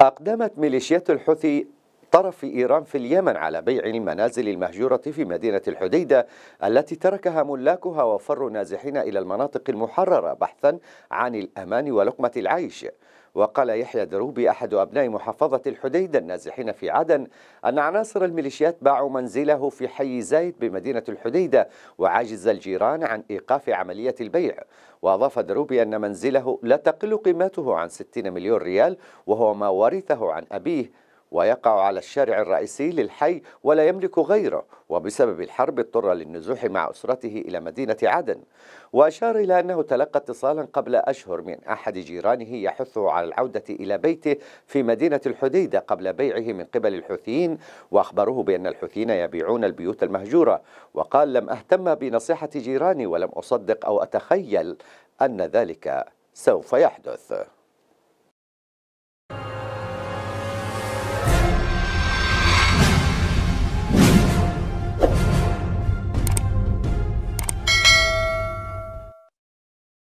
أقدمت ميليشيات الحوثي طرف إيران في اليمن على بيع المنازل المهجورة في مدينة الحديدة التي تركها ملاكها وفر نازحين إلى المناطق المحررة بحثا عن الأمان ولقمة العيش وقال يحيى دروبي أحد أبناء محافظة الحديدة النازحين في عدن أن عناصر الميليشيات باعوا منزله في حي زايد بمدينة الحديدة وعجز الجيران عن إيقاف عملية البيع وأضاف دروبي أن منزله لا تقل قيمته عن 60 مليون ريال وهو ما ورثه عن أبيه ويقع على الشارع الرئيسي للحي ولا يملك غيره وبسبب الحرب اضطر للنزوح مع أسرته إلى مدينة عدن وأشار إلى أنه تلقى اتصالا قبل أشهر من أحد جيرانه يحثه على العودة إلى بيته في مدينة الحديدة قبل بيعه من قبل الحوثيين وأخبروه بأن الحوثيين يبيعون البيوت المهجورة وقال لم أهتم بنصيحة جيراني ولم أصدق أو أتخيل أن ذلك سوف يحدث